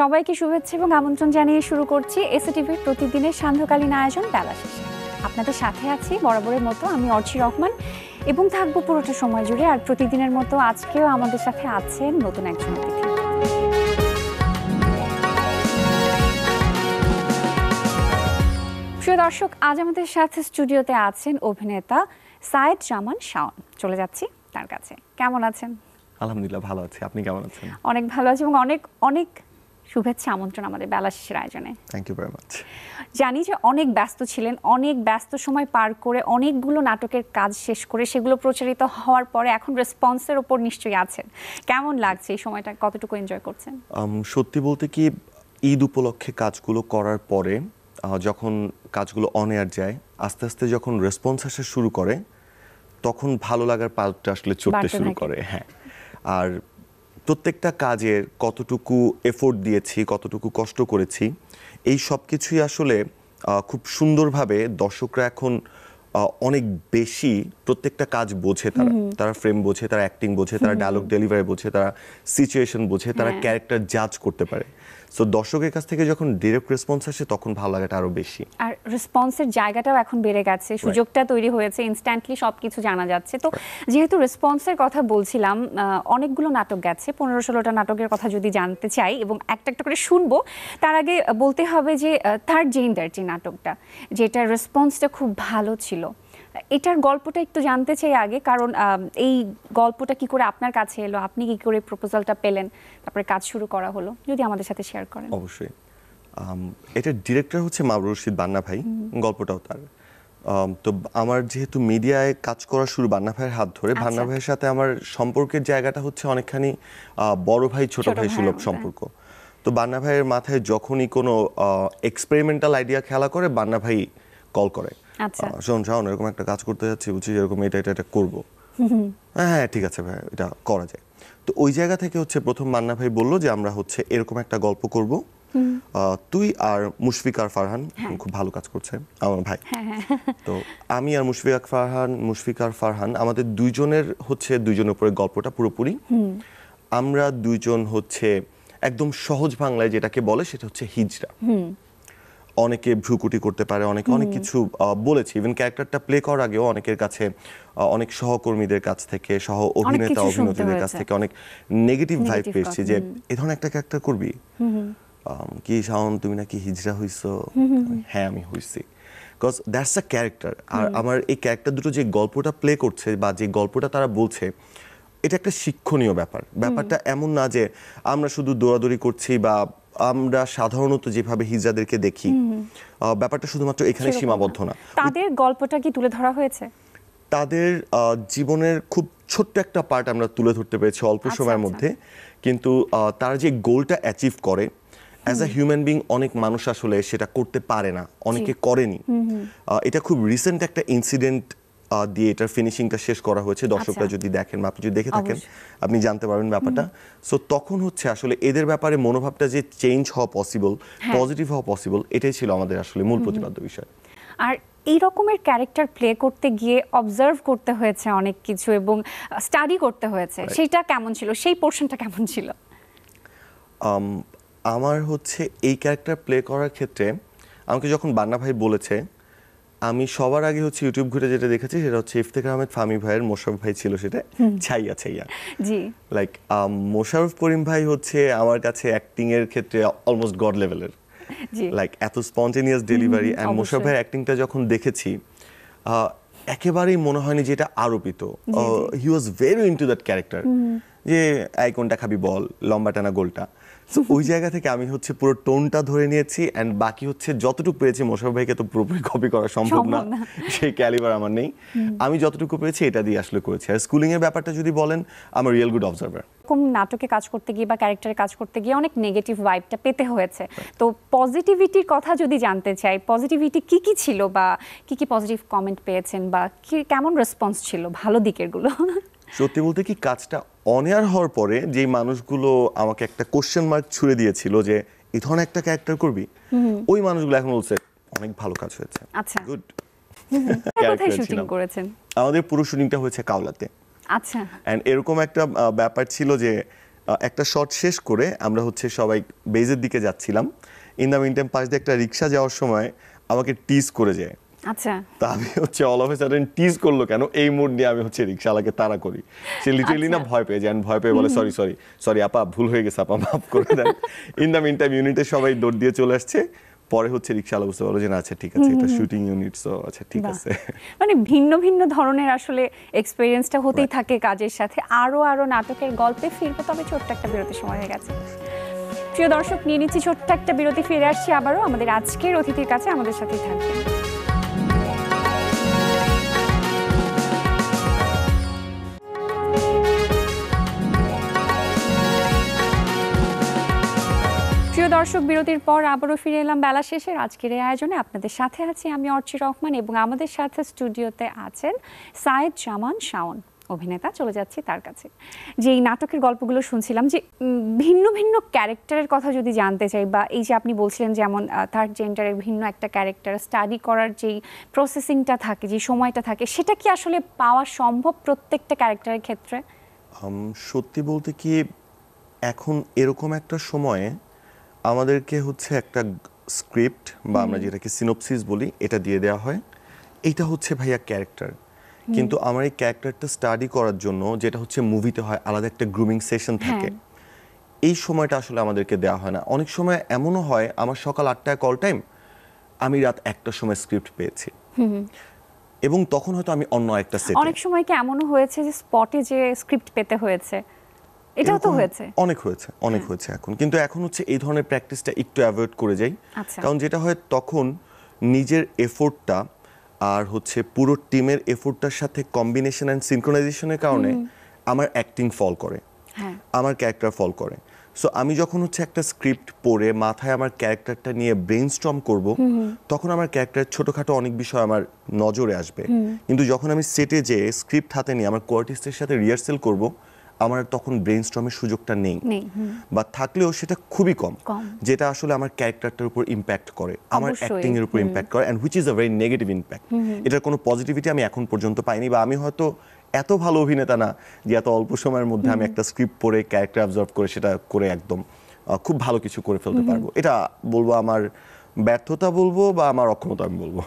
সবাইকে শুভেচ্ছা এবং আমন্ত্রণ জানিয়ে শুরু করছি এসএটিভির প্রতিদিনের সান্ধ্যকালীন আয়োজন বেলা শেষে আপনাদের সাথে আছি বরাবরের মতো আমি অর্চি রহমান এবং থাকবো পুরোটা সময় জুড়ে আর প্রতিদিনের মতো আজকেও আমাদের সাথে আছেন নতুন একজন অতিথি প্রিয় দর্শক আজ আমাদের সাথে স্টুডিওতে আছেন অভিনেতা সায়েদ জামান শাওন চলে যাচ্ছি তার কাছে কেমন আছেন আলহামদুলিল্লাহ ভালো আছি আপনি কেমন আছেন অনেক ভালো আছি এবং অনেক অনেক শুভেচ্ছা আমন্ত্রণ আমাদের বেলা শেষের আয়োজনে থ্যাংক ইউ ভেরি মাচ জানি যে অনেক ব্যস্ত ছিলেন অনেক ব্যস্ত সময় পার করে অনেকগুলো নাটকের কাজ শেষ করে সেগুলো প্রচারিত হওয়ার পরে এখন রেসপন্সের ওপর নিশ্চয়ই আছেন কেমন লাগছে এই সময়টা কতটুকু এনজয় করছেন সত্যি বলতে কি ঈদ উপলক্ষে কাজগুলো করার পরে যখন কাজগুলো অন এয়ার যায় আস্তে আস্তে যখন রেসপন্স আসা শুরু করে তখন ভালো লাগার পাল্পটা আসলে চড়তে শুরু করে হ্যাঁ আর প্রত্যেকটা কাজের কতটুকু এফোর্ট দিয়েছি কতটুকু কষ্ট করেছি এই সব কিছুই আসলে খুব সুন্দরভাবে দর্শকরা এখন অনেক বেশি প্রত্যেকটা কাজ বোঝে তারা তারা ফ্রেম বোঝে তারা অ্যাক্টিং বোঝে তারা ডায়লগ ডেলিভারি বোঝে তারা সিচুয়েশন বোঝে তারা ক্যারেক্টার জাজ করতে পারে সো দর্শকের কাছ থেকে যখন ডিরেক্ট রেসপন্স আসে তখন ভালো লাগাটা আরও বেশি আর রেসপন্সের জায়গাটাও এখন বেড়ে গেছে সুযোগটা তৈরি হয়েছে ইনস্ট্যান্টলি সব কিছু জানা যাচ্ছে তো যেহেতু রেসপন্সের কথা বলছিলাম অনেকগুলো নাটক গেছে পনেরো ষোলোটা নাটকের কথা যদি জানতে চাই এবং একটা একটা করে শুনবো তার আগে বলতে হবে যে থার্ড জেন্ডার যে নাটকটা যেটা রেসপন্সটা খুব ভালো ছিল এটার গল্পটা একটু জানতে চাই আগে কারণ এই গল্পটা কি করে আপনার কাছে এলো আপনি কি করে প্রপোজালটা পেলেন তারপরে কাজ শুরু করা হলো যদি আমাদের সাথে শেয়ার করেন অবশ্যই এটার ডিরেক্টর হচ্ছে মাবরুর রশিদ বান্না ভাই গল্পটাও তার তো আমার যেহেতু মিডিয়ায় কাজ করা শুরু বান্না ভাইয়ের হাত ধরে আচ্ছা। বান্না ভাইয়ের সাথে আমার সম্পর্কের জায়গাটা হচ্ছে অনেকখানি বড় ভাই ছোট ভাই সুলভ সম্পর্ক তো বান্না ভাইয়ের মাথায় যখনই কোনো এক্সপেরিমেন্টাল আইডিয়া খেলা করে বান্না ভাই কল করে আচ্ছা। শোন শাওন এরকম একটা কাজ করতে যাচ্ছি বুঝছি এরকম এটা এটা এটা করবো হ্যাঁ, হ্যাঁ ঠিক আছে ভাই এটা করা যায় তো ওই জায়গা থেকে হচ্ছে প্রথম মান্না ভাই বললো যে আমরা হচ্ছে এরকম একটা গল্প করব তুই আর মুশফিক ফারহান হ্যাঁ। খুব ভালো কাজ করছে আমার ভাই হ্যাঁ, তো আমি আর মুশফিক ফারহান মুশফিক ফারহান আমাদের দুইজনের হচ্ছে দুইজনের উপরে গল্পটা পুরোপুরি আমরা দুইজন হচ্ছে একদম সহজ বাংলায় যেটাকে বলে সেটা হচ্ছে হিজরা অনেকে ভ্রুকুটি করতে পারে অনেকে অনেক কিছু বলেছে ইভেন ক্যারেক্টারটা প্লে করার আগেও অনেকের কাছে অনেক সহকর্মীদের কাছ থেকে সহ অভিনেতা অভিনেত্রীদের কাছ থেকে অনেক নেগেটিভ ভাইব পেয়েছি যে এ ধরনের একটা ক্যারেক্টার করবি কি সাউন তুমি নাকি হিজরা হইছো হ্যাঁ আমি হইছি বিকজ দ্যাটস আ ক্যারেক্টার আর আমার এই ক্যারেক্টার দুটো যে গল্পটা প্লে করছে বা যে গল্পটা তারা বলছে এটা একটা শিক্ষণীয় ব্যাপার ব্যাপারটা এমন না যে আমরা শুধু দৌড়াদৌড়ি করছি বা আমরা সাধারণত যেভাবে হিজাদেরকে দেখি ব্যাপারটা শুধুমাত্র এখানে সীমাবদ্ধ না তাদের গল্পটা কি তুলে ধরা হয়েছে তাদের জীবনের খুব ছোট্ট একটা পার্ট আমরা তুলে ধরতে পেরেছি অল্প আচ্ছা, সময়ের আচ্ছা। মধ্যে কিন্তু তারা যে গোলটা অ্যাচিভ করে অ্যাজ আ হিউম্যান বিং অনেক মানুষ আসলে সেটা করতে পারে না অনেকে করেনি এটা খুব রিসেন্ট একটা ইনসিডেন্ট দিয়ে এটার ফিনিশিংটা শেষ করা হয়েছে দর্শকরা আচ্ছা। যদি দেখেন বা আপনি যদি দেখে থাকেন আপনি জানতে পারবেন ব্যাপারটা সো তখন হচ্ছে আসলে এদের ব্যাপারে মনোভাবটা যে চেঞ্জ হওয়া পসিবল পজিটিভ হ্যাঁ। হওয়া পসিবল এটাই ছিল আমাদের আসলে মূল প্রতিপাদ্য বিষয় আর এই রকমের ক্যারেক্টার প্লে করতে গিয়ে অবজার্ভ করতে হয়েছে অনেক কিছু এবং স্টাডি করতে হয়েছে সেটা কেমন ছিল সেই পোর্শনটা কেমন ছিল আমার হচ্ছে এই ক্যারেক্টার প্লে করার ক্ষেত্রে আমাকে যখন বান্না ভাই বলেছে আমি সবার আগে হচ্ছে ইউটিউব ঘুরে যেটা দেখেছি সেটা হচ্ছে ইফতেখার আহমেদ ফামি ভাইয়ের মোশারফ ভাই ছিল সেটা ছাইয়া ছাইয়া জি লাইক um, মোশারফ করিম ভাই হচ্ছে আমার কাছে অ্যাক্টিং এর ক্ষেত্রে অলমোস্ট গড লেভেলের লাইক এত স্পন্টেনিয়াস ডেলিভারি অ্যান্ড মোশারফ ভাইয়ের অ্যাক্টিংটা যখন দেখেছি একেবারেই মনে হয়নি যে এটা আরোপিত he was very into that character যে আইকনটা খাবি বল লম্বা টানা গোলটা সো ওই জায়গা থেকে আমি হচ্ছে পুরো টোনটা ধরে নিয়েছি অ্যান্ড বাকি হচ্ছে যতটুকু পেয়েছি মোশাফ ভাইকে তো পুরোপুরি কপি করা সম্ভব না সেই ক্যালিবার আমার নেই আমি যতটুকু পেয়েছি এটা দিয়ে আসলে করেছি আর স্কুলিংয়ের ব্যাপারটা যদি বলেন আমার রিয়েল গুড অবজার্ভার এরকম নাটকে কাজ করতে গিয়ে বা ক্যারেক্টারে কাজ করতে গিয়ে অনেক নেগেটিভ ভাইবটা পেতে হয়েছে তো পজিটিভিটির কথা যদি জানতে চাই পজিটিভিটি কি কি ছিল বা কি কি পজিটিভ কমেন্ট পেয়েছেন বা কি কেমন রেসপন্স ছিল ভালো দিকেরগুলো সত্যি বলতে কি কাজটা অনিয়ার হওয়ার পরে যেই মানুষগুলো আমাকে একটা কোশ্চেন মার্ক ছুড়ে দিয়েছিল যে এই ধরনের একটা ক্যারেক্টার করবি ওই মানুষগুলো এখন বলছে অনেক ভালো কাজ হয়েছে আচ্ছা গুড কোথায় শুটিং করেছেন আমাদের পুরো শুটিংটা হয়েছে কাওলাতে আচ্ছা এন্ড এরকম একটা ব্যাপার ছিল যে একটা শর্ট শেষ করে আমরা হচ্ছে সবাই বেজের দিকে যাচ্ছিলাম ইন দা মিন টাইম পাশ দিয়ে একটা রিক্সা যাওয়ার সময় আমাকে টিজ করে যায় আচ্ছা। তা আমি হচ্ছে all of a sudden tease করলো কেন এই মুড নিয়ে আমি হচ্ছে রিক্সাওয়ালাকে তাড়া করি সে লিটারলি না আচ্ছা। ভয় পেয়ে যায় ভয় পেয়ে বলে সরি সরি সরি আপা ভুল হয়ে গেছে আপা মাফ করে দেন ইন দ্য মিন টাইম ইউনিটে সবাই দৌড় দিয়ে চলে আসছে পরে হচ্ছে রিক্সাওয়ালা বুঝতে পারলো যে না আচ্ছা ঠিক আছে এটা শুটিং ইউনিট সো আচ্ছা ঠিক আছে মানে ভিন্ন ভিন্ন ধরনের আসলে এক্সপেরিয়েন্সটা হতেই থাকে কাজের সাথে আরও আরও নাটকের গল্পে ফিরবো তবে ছোট্ট একটা বিরতি সময় হয়ে গেছে প্রিয় দর্শক নিয়ে নিচ্ছি ছোট্ট একটা বিরতি ফিরে আসছি আবারও আমাদের আজকের অতিথির কাছে আমাদের সাথেই থাকবেন দর্শক বিরতির পর আবারও ফিরে এলাম বেলা শেষের আজকের এই আয়োজনে আপনাদের সাথে আছি আমি অর্চি রহমান এবং আমাদের সাথে স্টুডিওতে আছেন সায়েদ জামান শাওন অভিনেতা চলে যাচ্ছি তার কাছে যে এই নাটকের গল্পগুলো শুনছিলাম যে ভিন্ন ভিন্ন ক্যারেক্টারের কথা যদি জানতে চাই বা এই যে আপনি বলছিলেন যেমন থার্ড জেন্ডারের ভিন্ন একটা ক্যারেক্টার স্টাডি করার যেই প্রসেসিংটা থাকে যে সময়টা থাকে সেটা কি আসলে পাওয়া সম্ভব প্রত্যেকটা ক্যারেক্টারের ক্ষেত্রে সত্যি বলতে কি এখন এরকম একটা সময়ে আমাদেরকে হচ্ছে একটা স্ক্রিপ্ট বা আমরা যেটাকে সিনোপসিস বলি এটা দিয়ে দেওয়া হয় এটা হচ্ছে ভাইয়া ক্যারেক্টার কিন্তু আমার এই ক্যারেক্টারটা স্টাডি করার জন্য যেটা হচ্ছে মুভিতে হয় আলাদা একটা গ্রুমিং হ্যাঁ। সেশন থাকে এই সময়টা আসলে আমাদেরকে দেওয়া হয় না অনেক সময় এমনও হয় আমার সকাল আটটায় কল টাইম আমি রাত একটার সময় স্ক্রিপ্ট পেয়েছি এবং তখন হয়তো আমি অন্য একটা সেট অনেক সময় কি এমনও হয়েছে যে স্পটে যে স্ক্রিপ্ট পেতে হয়েছে এটাও তো হয়েছে অনেক হয়েছে অনেক হ্যাঁ। হয়েছে এখন কিন্তু এখন হচ্ছে এই ধরনের প্র্যাকটিসটা একটু অ্যাভয়েড করে যাই আচ্ছা। কারণ যেটা হয় তখন নিজের এফোর্টটা আর হচ্ছে পুরো টিমের এফোর্টটার সাথে কম্বিনেশন অ্যান্ড সিনক্রোনাইজেশনের কারণে আমার অ্যাক্টিং ফল করে হ্যাঁ। আমার ক্যারেক্টার ফল করে সো আমি যখন হচ্ছে একটা স্ক্রিপ্ট পড়ে মাথায় আমার ক্যারেক্টারটা নিয়ে ব্রেন স্ট্রম করবো তখন আমার ক্যারেক্টার ছোটোখাটো অনেক বিষয় আমার নজরে আসবে কিন্তু যখন আমি সেটে যেয়ে স্ক্রিপ্ট হাতে নিয়ে আমার কোয়ার্টিস্টের সাথে রিহার্সেল করবো আমার তখন ব্রেন স্ট্রমের সুযোগটা নেই বা থাকলেও সেটা খুবই কম যেটা আসলে আমার ক্যারেক্টারটার উপর ইম্প্যাক্ট করে আমার অ্যাক্টিং এর উপর ইম্প্যাক্ট করে and which is a very negative impact এটার কোনো পজিটিভিটি আমি এখন পর্যন্ত পাইনি বা আমি হয়তো এত ভালো অভিনেতা না যে এত অল্প সময়ের মধ্যে আমি একটা স্ক্রিপ্ট পড়ে ক্যারেক্টার অবজার্ভ করে সেটা করে একদম খুব ভালো কিছু করে ফেলতে পারবো এটা বলবো আমার ব্যর্থতা বলবো বা আমার অক্ষমতা আমি বলবো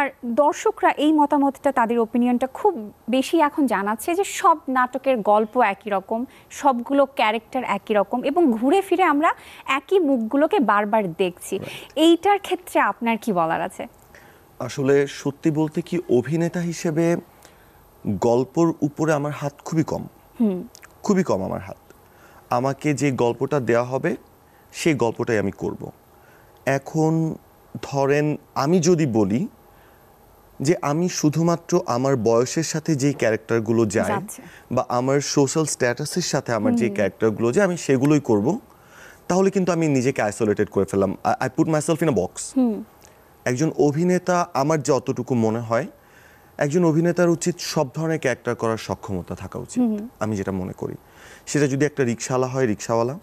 আর দর্শকরা এই মতামতটা তাদের ওপিনিয়নটা খুব বেশি এখন জানাচ্ছে যে সব নাটকের গল্প একই রকম সবগুলো ক্যারেক্টার একই রকম এবং ঘুরে ফিরে আমরা একই মুখগুলোকে বারবার দেখছি এইটার ক্ষেত্রে আপনার কি বলার আছে আসলে সত্যি বলতে কি অভিনেতা হিসেবে গল্পর উপরে আমার হাত খুবই কম খুবই কম আমার হাত আমাকে যে গল্পটা দেয়া হবে সেই গল্পটাই আমি করব এখন ধরেন আমি যদি বলি যে আমি শুধুমাত্র আমার বয়সের সাথে যে ক্যারেক্টারগুলো যায় বা আমার সোশ্যাল স্ট্যাটাসের সাথে আমার যে ক্যারেক্টারগুলো যায় আমি সেগুলোই করব তাহলে কিন্তু আমি নিজেকে আইসোলেটেড করে ফেললাম I put myself in a box একজন অভিনেতা আমার যতটুকু মনে হয় একজন অভিনেতার উচিত সব ধরনের ক্যারেক্টার করার সক্ষমতা থাকা উচিত আমি যেটা মনে করি সেটা যদি একটা রিক্সাওয়ালা হয় রিক্সাওয়ালা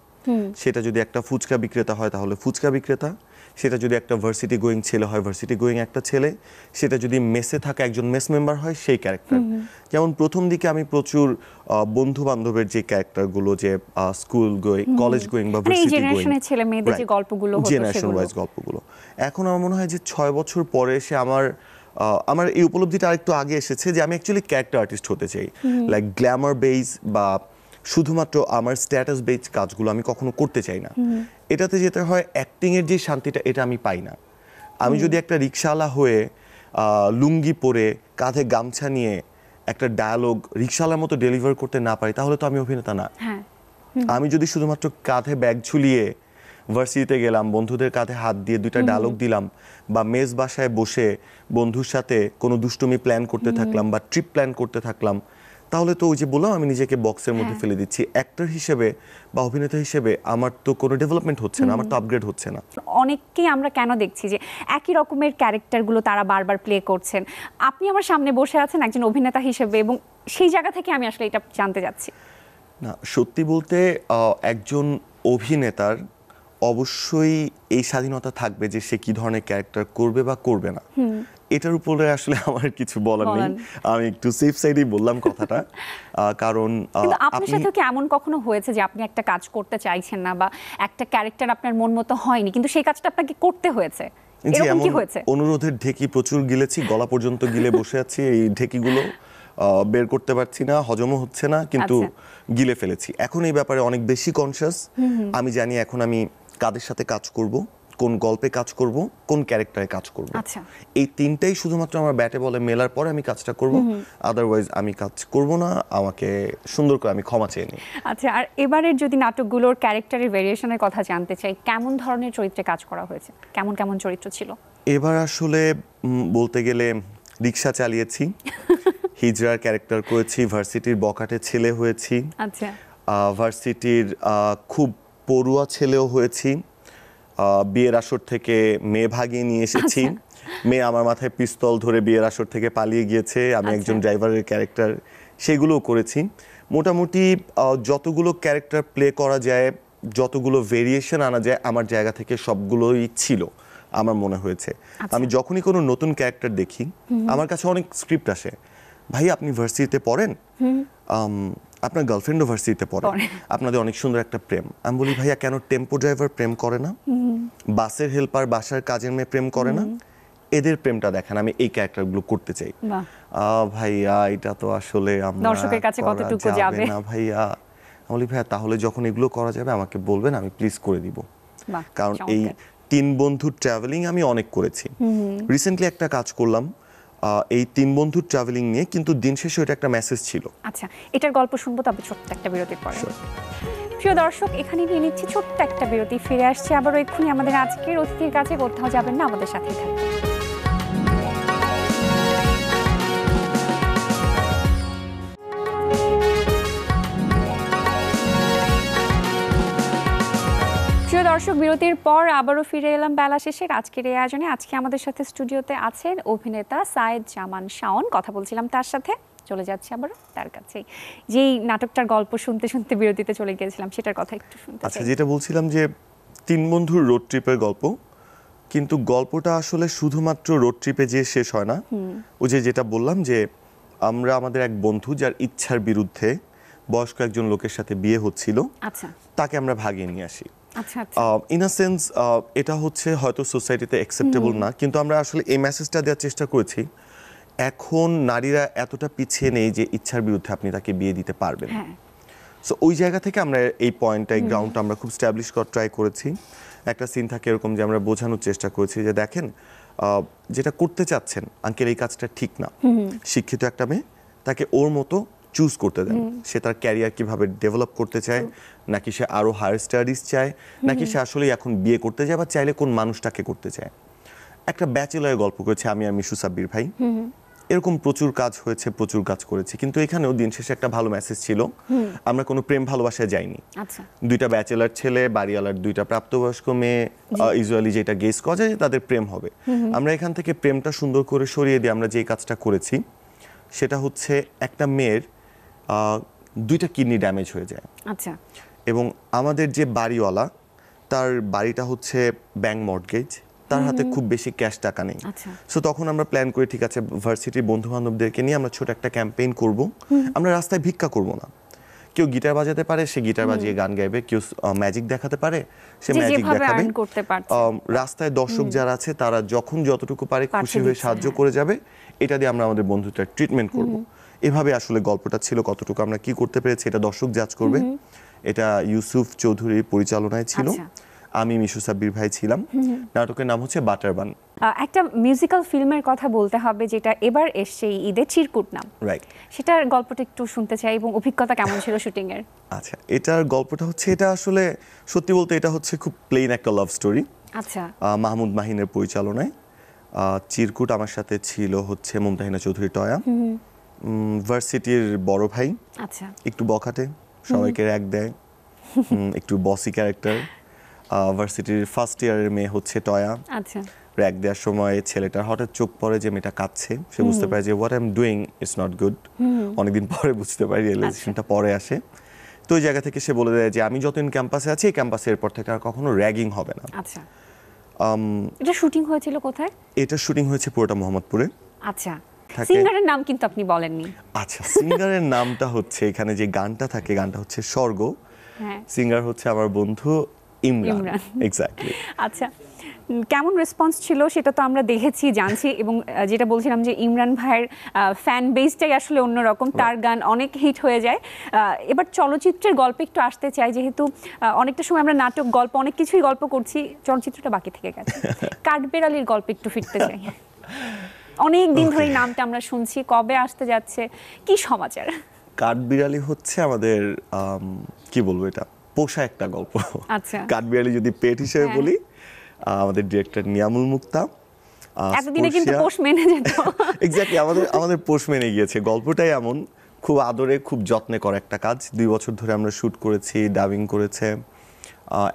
সেটা যদি একটা ফুচকা বিক্রেতা হয় তাহলে ফুচকা বিক্রেতা সেটা যদি একটা ভার্সিটি গোয়িং ছেলে হয় ভার্সিটি গোয়িং একটা ছেলে সেটা যদি মেসে থাকা একজন মেস মেম্বার হয় সেই ক্যারেক্টার যেমন প্রথম দিকে আমি প্রচুর বন্ধু বান্ধবের যে ক্যারেক্টারগুলো যে স্কুল গোয়িং কলেজ গোয়িং বা ভার্সিটি গোয়িং ছেলে মেয়েদের যে গল্পগুলো জেনারেশন ওয়াইজ গল্পগুলো এখন আমার মনে হয় যে ছয় বছর পরে এসে আমার আমার এই উপলব্ধিটা আরেকটু আগে এসেছে যে আমি অ্যাকচুয়ালি ক্যারেক্টার আর্টিস্ট হতে চাই লাইক গ্ল্যামার বেস বা শুধুমাত্র আমার স্ট্যাটাস বেজ কাজগুলো আমি কখনো করতে চাই না এটাতে যেতে হয় অ্যাক্টিংয়ের যে শান্তিটা এটা আমি পাই না আমি যদি একটা রিক্সাওয়ালা হয়ে লুঙ্গি পরে কাঁধে গামছা নিয়ে একটা ডায়ালগ রিক্সাওয়ালার মতো ডেলিভার করতে না পারি তাহলে তো আমি অভিনেতা না হ্যাঁ, আমি যদি শুধুমাত্র কাঁধে ব্যাগ ঝুলিয়ে ভার্সিটিতে গেলাম বন্ধুদের কাঁধে হাত দিয়ে দুইটা ডায়লগ দিলাম বা মেজ বাসায় বসে বন্ধুর সাথে কোনো দুষ্টুমি প্ল্যান করতে থাকলাম বা ট্রিপ প্ল্যান করতে থাকলাম তাহলে তো ওই যে বললাম আমি নিজেকে বক্সের মধ্যে হ্যাঁ। ফেলে দিচ্ছি অ্যাক্টর হিসেবে বা অভিনেতা হিসেবে আমার তো কোনো ডেভেলপমেন্ট হচ্ছে না আমার তো আপগ্রেড হচ্ছে না অনেককেই আমরা কেন দেখছি যে একই রকমের ক্যারেক্টারগুলো তারা বারবার প্লে করছেন আপনি আমার সামনে বসে আছেন একজন অভিনেতা হিসেবে এবং সেই জায়গা থেকে আমি আসলে এটা জানতে যাচ্ছি না সত্যি বলতে একজন অভিনেতার অবশ্যই এই স্বাধীনতা থাকবে যে সে কি ধরনের ক্যারেক্টার করবে বা করবে না এটার উপরে আসলে আমার কিছু বলার নেই আমি একটু সেফ সাইডেই বললাম কথাটা কারণ আপনার সাথে কি এমন কখনো হয়েছে যে আপনি একটা কাজ করতে চাইছেন না বা একটা ক্যারেক্টার আপনার মন মতো হয়নি কিন্তু সেই কাজটা আপনাকে করতে হয়েছে এরকম কি হয়েছে অনুরোধের ঢেকি প্রচুর গিলেছি গলা পর্যন্ত গিলে বসে আছি এই ঢেকিগুলো বের করতে পারছি না হজমও হচ্ছে না কিন্তু আচ্ছা। গিলে ফেলেছি এখন এই ব্যাপারে অনেক বেশি কনসিয়াস আমি জানি এখন আমি কাদের সাথে কাজ করব কোন গল্পে কাজ করব কোন ক্যারেক্টারে কাজ করব আচ্ছা। এই তিনটাই শুধুমাত্র আমার ব্যাটে বলে মেলার পরে আমি কাজটা করব আদারওয়াইজ আমি কাজ করব না আমাকে সুন্দর করে আমি ক্ষমা চেয়ে নিই আচ্ছা আর এবারের যদি নাটকগুলোর ক্যারেক্টারের ভেরিয়েশনের কথা জানতে চাই কেমন ধরনের চরিত্রে কাজ করা হয়েছে কেমন কেমন চরিত্র ছিল এবার আসলে বলতে গেলে রিক্সা চালিয়েছি হিজরার ক্যারেক্টার করেছি ভার্সিটির বকাটে ছেলে হয়েছি আচ্ছা ভার্সিটির খুব পড়ুয়া ছেলেও হয়েছি বিয়ের আসর থেকে মেয়ে ভাগিয়ে নিয়ে এসেছি আচ্ছা। মেয়ে আমার মাথায় পিস্তল ধরে বিয়ের আসর থেকে পালিয়ে গিয়েছে আমি আচ্ছা। একজন ড্রাইভারের ক্যারেক্টার সেগুলোও করেছি মোটামুটি যতগুলো ক্যারেক্টার প্লে করা যায় যতগুলো ভেরিয়েশন আনা যায় আমার জায়গা থেকে সবগুলোই ছিল আমার মনে হয়েছে আচ্ছা। আমি যখনই কোনো নতুন ক্যারেক্টার দেখি আমার কাছে অনেক স্ক্রিপ্ট আসে ভাই আপনি ভার্সিটিতে পড়েন আপনার গার্লফ্রেন্ড ভার্সিটিতে পড়ে আপনাদের অনেক সুন্দর একটা প্রেম আমি বলি ভাইয়া কেন টেম্পো ড্রাইভার প্রেম করে না বাসের হেল্পার বাসার কাজের মেয়ে প্রেম করে না এদের প্রেমটা দেখেন আমি এই ক্যারেক্টারগুলো করতে চাই ভাইয়া এটা তো আসলে দর্শকের কাছে কতটুকু যাবে না ভাইয়া আমি বলি ভাইয়া তাহলে যখন এগুলো করা যাবে আমাকে বলবেন আমি প্লিজ করে দিব কারণ এই তিন বন্ধু ট্রাভেলিং আমি অনেক করেছি রিসেন্টলি একটা কাজ করলাম এই তিন বন্ধুর ট্রাভেলিং নিয়ে কিন্তু দিন শেষে ওইটা একটা মেসেজ ছিল আচ্ছা এটার গল্প শুনবো তবে ছোট্ট একটা বিরতির পরে প্রিয় দর্শক এখানে নিয়ে নিচ্ছি ছোট্ট একটা বিরতি ফিরে আসছি আবার এক্ষুনি আমাদের আজকের অতিথির কাছে কোথাও যাবেন না আমাদের সাথে থাকবেন প্রিয় দর্শক বিরতির পর আবারও ফিরে এলাম বেলা শেষের আজকের এই আয়োজনে আজকে আমাদের সাথে স্টুডিওতে আছেন অভিনেতা সায়েদ জামান শাওন কথা বলছিলাম তার সাথে চলে যাচ্ছি আবারও তার কাছে যেই নাটকটার গল্প শুনতে শুনতে বিরতিতে চলে গিয়েছিলাম সেটার কথা একটু শুনতে আচ্ছা যেটা বলছিলাম যে তিন বন্ধুর রোড ট্রিপের গল্প কিন্তু গল্পটা আসলে শুধুমাত্র রোড ট্রিপে যে শেষ হয় না ও যে যেটা বললাম যে আমরা আমাদের এক বন্ধু যার ইচ্ছার বিরুদ্ধে বয়স্ক একজন লোকের সাথে বিয়ে হচ্ছিল আচ্ছা। তাকে আমরা ভাগিয়ে নিয়ে আসি ইন আ সেন্স এটা হচ্ছে হয়তো সোসাইটিতে অ্যাকসেপ্টেবল না কিন্তু আমরা আসলে এই মেসেজটা দেওয়ার চেষ্টা করেছি এখন নারীরা এতটা পিছিয়ে নেই যে ইচ্ছার বিরুদ্ধে আপনি তাকে বিয়ে দিতে পারবেন সো হ্যাঁ। ওই জায়গা থেকে আমরা এই পয়েন্টটা এই গ্রাউন্ডটা আমরা খুব স্ট্যাবলিশ করার ট্রাই করেছি একটা সিন থাকে এরকম যে আমরা বোঝানোর চেষ্টা করেছি যে দেখেন যেটা করতে চাচ্ছেন আঙ্কেল এই কাজটা ঠিক না শিক্ষিত একটা মেয়ে তাকে ওর মতো চুজ করতে দেন সে তার ক্যারিয়ার কিভাবে ডেভেলপ করতে চায় নাকি সে আরো হায়ার স্টাডিজ চায় নাকি সে আসলে এখন বিয়ে করতে চায় বা চাইলে কোন মানুষটাকে করতে চায় একটা ব্যাচেলরের গল্প করেছে আমি আর মিশু সাব্বির ভাই এরকম প্রচুর কাজ হয়েছে প্রচুর কাজ করেছে কিন্তু এখানেও দিন শেষে একটা ভালো মেসেজ ছিল আমরা কোনো প্রেম ভালোবাসায় যাইনি আচ্ছা। দুইটা ব্যাচেলার ছেলে বাড়িওয়ালার দুইটা প্রাপ্তবয়স্ক মেয়ে ইউজুয়ালি যেটা গেস করা যায় তাদের প্রেম হবে আমরা এখান থেকে প্রেমটা সুন্দর করে সরিয়ে দিয়ে আমরা যে কাজটা করেছি সেটা হচ্ছে একটা মেয়ের দুইটা কিডনি ড্যামেজ হয়ে যায় আচ্ছা এবং আমাদের যে বাড়িওয়ালা তার বাড়িটা হচ্ছে ব্যাংক মর্টগেজ তার হাতে খুব বেশি ক্যাশ টাকা নেই সো আচ্ছা। তখন আমরা প্ল্যান করি ঠিক আছে ভার্সিটির বন্ধু বান্ধবদেরকে নিয়ে আমরা ছোট একটা ক্যাম্পেইন করব আমরা রাস্তায় ভিক্ষা করব না কেউ গিটার বাজাতে পারে সে গিটার বাজিয়ে গান গাইবে কেউ ম্যাজিক দেখাতে পারে সে ম্যাজিক দেখাবে রাস্তায় দর্শক যারা আছে তারা যখন যতটুকু পারে খুশি হয়ে সাহায্য হ্যাঁ। করে যাবে এটা দিয়ে আমরা আমাদের বন্ধুটার ট্রিটমেন্ট করবো এভাবে আসলে গল্পটা ছিল কতটুকু আমরা কি করতে পেরেছি এটা দর্শক জাজ করবে এটা ইউসুফ চৌধুরীর পরিচালনায় ছিল আচ্ছা। আমি মিশু সাব্বির ভাই ছিলাম নাটকের নাম হচ্ছে বাটারবান একটা মিউজিক্যাল ফিল্মের কথা বলতে হবে যেটা এবার এসছে ঈদে চিরকুট নাম রাইট সেটার গল্পটা একটু শুনতে চাই এবং অভিজ্ঞতা কেমন ছিল শুটিং এর আচ্ছা এটার গল্পটা হচ্ছে এটা আসলে সত্যি বলতে এটা হচ্ছে খুব প্লেন একটা লাভ স্টোরি আচ্ছা মাহমুদ মাহিনের পরিচালনায় চিরকুট আমার সাথে ছিল হচ্ছে মুমতাহিনা চৌধুরী টয়া ভার্সিটির বড় ভাই আচ্ছা একটু বখাটে সবাইকে এক দেয় একটু বসি ক্যারেক্টার ভার্সিটির ফার্স্ট ইয়ারের মেয়ে হচ্ছে টয়া আচ্ছা র্যাক দেওয়ার সময় ছেলেটার হঠাৎ চোখ পড়ে যে মেয়েটা কাঁদছে সে বুঝতে পারে যে what I am doing it's not good অনেকদিন পরে বুঝতে পারি রিয়েলাইজেশনটা আচ্ছা। পরে আসে তো ওই জায়গা থেকে সে বলে দেয় যে আমি যতদিন ক্যাম্পাসে আছি এই ক্যাম্পাসে এরপর থেকে আর কখনো র্যাগিং হবে না আচ্ছা এটা শুটিং হয়েছিল কোথায় এটা শুটিং হয়েছে পুরোটা মোহাম্মদপুরে আচ্ছা থাকে সিঙ্গারের নাম কিন্তু আপনি বলেননি আচ্ছা সিঙ্গারের নামটা হচ্ছে এখানে যে গানটা থাকে গানটা হচ্ছে স্বর্গ সিঙ্গার হ্যাঁ। হচ্ছে আমার বন্ধু ইমরান এক্স্যাক্টলি আচ্ছা কেমন রেসপন্স ছিল সেটা তো আমরা দেখেছি জানছি এবং যেটা বলছিলাম যে ইমরান ভাইয়ের ফ্যান বেসটাই আসলে অন্যরকম তার গান অনেক হিট হয়ে যায় এবার চলচ্চিত্রের গল্প একটু আসতে চাই যেহেতু অনেকটা সময় আমরা নাটক গল্প অনেক কিছুই গল্প করছি চলচ্চিত্রটা বাকি থেকে গেছে কাঠবেড়ালির গল্প একটু ফিরতে চাই অনেক দিন ধরে নামটা আমরা শুনছি কবে আসতে যাচ্ছে কি সমাচার কাঠবিড়ালি হচ্ছে আমাদের কি বলবো এটা পোষা একটা গল্প আচ্ছা কাঠবিড়ালি যদি পেট হিসেবে হ্যাঁ। বলি আমাদের ডিরেক্টর নিয়ামুল মুক্তা এতদিনে কিন্তু পোষ মেনে যেত এক্স্যাক্টলি আমাদের আমাদের পোষ মেনে গিয়েছে গল্পটাই এমন খুব আদরে খুব যত্নে করে একটা কাজ দুই বছর ধরে আমরা শ্যুট করেছি ডাবিং করেছে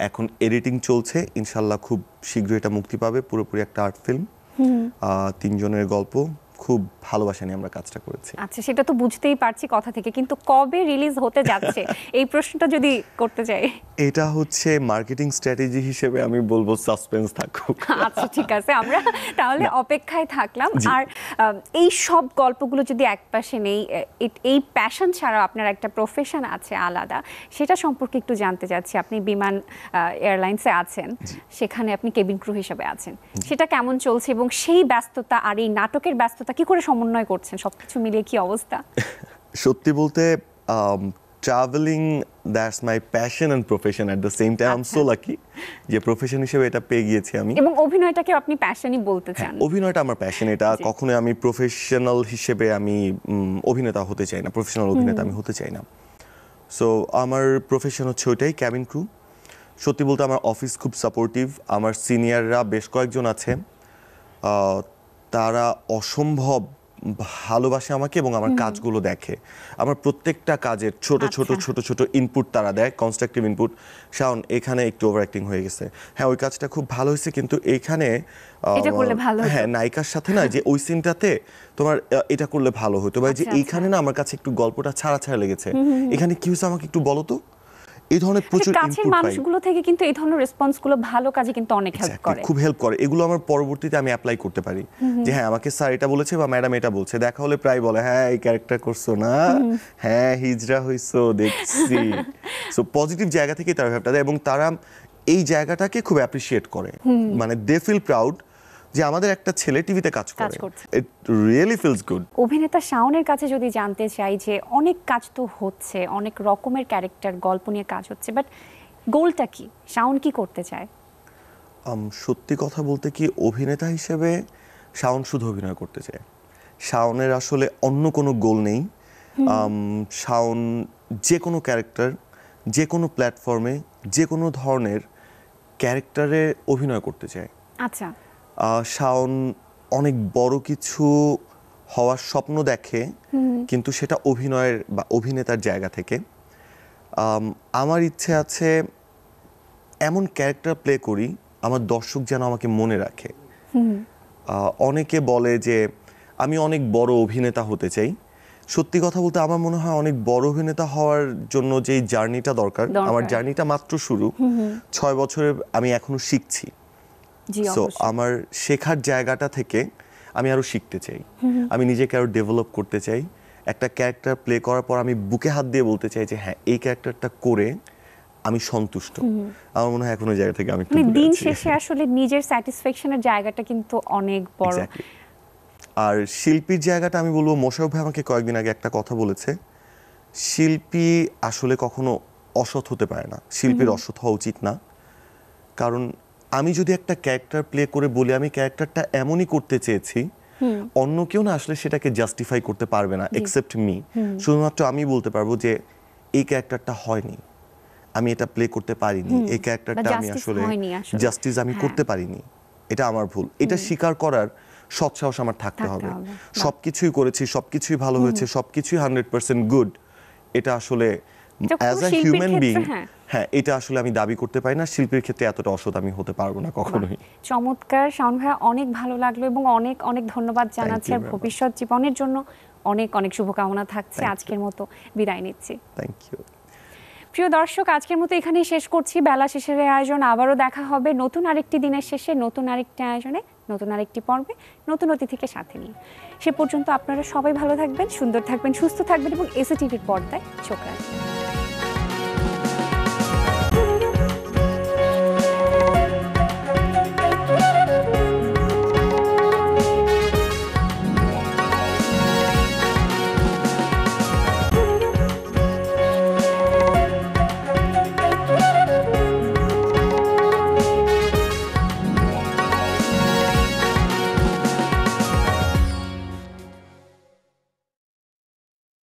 এখন এডিটিং চলছে ইনশাল্লাহ খুব শীঘ্রই এটা মুক্তি পাবে পুরোপুরি একটা আর্ট ফিল্ম তিনজনের গল্প খুব ভালোবাসা নিয়ে আমরা কাজটা করেছি আচ্ছা সেটা তো বুঝতেই পারছি কথা থেকে কিন্তু কবে রিলিজ হতে যাচ্ছে এই প্রশ্নটা যদি করতে যাই এটা হচ্ছে মার্কেটিং স্ট্র্যাটেজি হিসেবে আমি বলবো সাসপেন্স থাকুক আচ্ছা ঠিক আছে আমরা তাহলে অপেক্ষায় থাকলাম আর এই সব গল্পগুলো যদি একপাশে নেই এই প্যাশন ছাড়াও আপনার একটা প্রফেশন আছে আলাদা সেটা সম্পর্কে একটু জানতে চাচ্ছি আপনি বিমান এয়ারলাইন্সে আছেন সেখানে আপনি কেবিন ক্রু হিসেবে আছেন সেটা কেমন চলছে এবং সেই ব্যস্ততা আর এই নাটকের ব্যস্ততা ব্যস্ততা কি করে সমন্বয় করছেন সব কিছু মিলিয়ে কি অবস্থা সত্যি বলতে travelling that's my passion and profession at the same time I am so lucky যে প্রফেশন হিসেবে এটা পেয়ে গিয়েছি আমি এবং অভিনয়টাকে আপনি প্যাশনই বলতে হ্যাঁ, চান অভিনয়টা আমার প্যাশন এটা কখনোই আমি প্রফেশনাল হিসেবে আমি অভিনেতা হতে চাই না প্রফেশনাল অভিনেতা আমি হতে চাই না সো আমার প্রফেশন হচ্ছে ওইটাই ক্যাবিন ক্রু সত্যি বলতে আমার অফিস খুব সাপোর্টিভ আমার সিনিয়ররা বেশ কয়েকজন আছে তারা অসম্ভব ভালোবাসে আমাকে এবং আমার কাজগুলো দেখে আমার প্রত্যেকটা কাজের ছোট আচ্ছা। ছোট ছোট ছোট ইনপুট তারা দেয় কনস্ট্রাকটিভ ইনপুট শাওন এখানে একটু ওভার অ্যাক্টিং হয়ে গেছে হ্যাঁ ওই কাজটা খুব ভালো হয়েছে কিন্তু এইখানে হ্যাঁ নায়িকার সাথে না যে ওই সিনটাতে তোমার এটা করলে ভালো হতো বা যে আচ্ছা, আচ্ছা। এইখানে না আমার কাছে একটু গল্পটা ছাড়া ছাড়া লেগেছে এখানে কি হয়েছে আমাকে একটু বলো তো এই ধরনের প্রচুর কাছের মানুষগুলো থেকে কিন্তু এই ধরনের রেসপন্সগুলো ভালো কাজে কিন্তু অনেক হেল্প করে খুব হেল্প করে এগুলো আমার পরবর্তীতে আমি অ্যাপ্লাই করতে পারি যে হ্যাঁ আমাকে স্যার এটা বলেছে বা ম্যাডাম এটা বলছে দেখা হলে প্রায় বলে হ্যাঁ এই ক্যারেক্টার করছো না হ্যাঁ হিজড়া হইছো দেখছি সো পজিটিভ জায়গা থেকে তারা ভাবটা দেয় এবং তারা এই জায়গাটাকে খুব অ্যাপ্রিসিয়েট করে মানে দে ফিল প্রাউড যে আমাদের একটা ছেলে টিভিতে কাজ করে ইট রিয়েলি ফিলস গুড অভিনেতা শাওনের কাছে যদি জানতে চাই যে অনেক কাজ তো হচ্ছে অনেক রকমের ক্যারেক্টার গল্প নিয়ে কাজ হচ্ছে বাট গোলটা কি শাওন কি করতে চায় সত্যি কথা বলতে কি অভিনেতা হিসেবে শাওন শুধু অভিনয় করতে চায় শাওনের আসলে অন্য কোনো গোল নেই শাওন যে কোনো ক্যারেক্টার যে কোনো প্ল্যাটফর্মে যে কোনো ধরনের ক্যারেক্টারে অভিনয় করতে চায় আচ্ছা শাওন অনেক বড় কিছু হওয়ার স্বপ্ন দেখে কিন্তু সেটা অভিনয়ের বা অভিনেতার জায়গা থেকে আমার ইচ্ছে আছে এমন ক্যারেক্টার প্লে করি আমার দর্শক যেন আমাকে মনে রাখে অনেকে বলে যে আমি অনেক বড় অভিনেতা হতে চাই সত্যি কথা বলতে আমার মনে হয় অনেক বড় অভিনেতা হওয়ার জন্য যেই জার্নিটা দরকার আমার জার্নিটা মাত্র শুরু ছয় বছরে আমি এখনো শিখছি সো আমার শেখার জায়গাটা থেকে আমি আরও শিখতে চাই আমি নিজেকে আরও ডেভেলপ করতে চাই একটা ক্যারেক্টার প্লে করার পর আমি বুকে হাত দিয়ে বলতে চাই যে হ্যাঁ এই ক্যারেক্টারটা করে আমি সন্তুষ্ট আমার মনে হয় এখনো জায়গা থেকে আমি মানে দিন শেষে আসলে নিজের স্যাটিসফ্যাকশনের জায়গাটা কিন্তু অনেক বড় আর শিল্পীর জায়গাটা আমি বলবো মোশারফ ভাই আমাকে কয়েকদিন আগে একটা কথা বলেছে শিল্পী আসলে কখনো অসৎ হতে পারে না শিল্পীর অসৎ হওয়া উচিত না কারণ আমি যদি একটা ক্যারেক্টার প্লে করে বলি আমি ক্যারেক্টারটা এমনই করতে চেয়েছি অন্য কেউ না আসলে সেটাকে জাস্টিফাই করতে পারবে না এক্সেপ্ট মি শুধুমাত্র আমি বলতে পারবো যে এই ক্যারেক্টারটা হয়নি আমি এটা প্লে করতে পারিনি এই ক্যারেক্টারটা আমি আসলে জাস্টিস আমি হ্যাঁ। করতে পারিনি এটা আমার ভুল এটা স্বীকার করার সৎসাহস আমার থাকতে হবে সব কিছুই করেছি সব কিছুই ভালো হয়েছে সব কিছুই হান্ড্রেড পার্সেন্ট গুড এটা আসলে অ্যাজ আ হিউম্যান বিং হ্যাঁ এটা আসলে আমি দাবি করতে পারি না শিল্পীর ক্ষেত্রে এতটা অসৎ আমি হতে পারবো না কখনোই চমৎকার শাওন ভাই অনেক ভালো লাগলো এবং অনেক অনেক ধন্যবাদ জানাচ্ছি ভবিষ্যৎ জীবনের জন্য অনেক অনেক শুভকামনা থাকছে আজকের মতো বিদায় নিচ্ছি থ্যাংক ইউ প্রিয় দর্শক আজকের মতো এখানেই শেষ করছি বেলা শেষের আয়োজন আবারও দেখা হবে নতুন আরেকটি দিনের শেষে নতুন আরেকটি আয়োজনে নতুন আরেকটি পর্বে নতুন অতিথিকে সাথে নিয়ে সে পর্যন্ত আপনারা সবাই ভালো থাকবেন সুন্দর থাকবেন সুস্থ থাকবেন এবং এসএ টিভির পর্দায় চোখ রাখবেন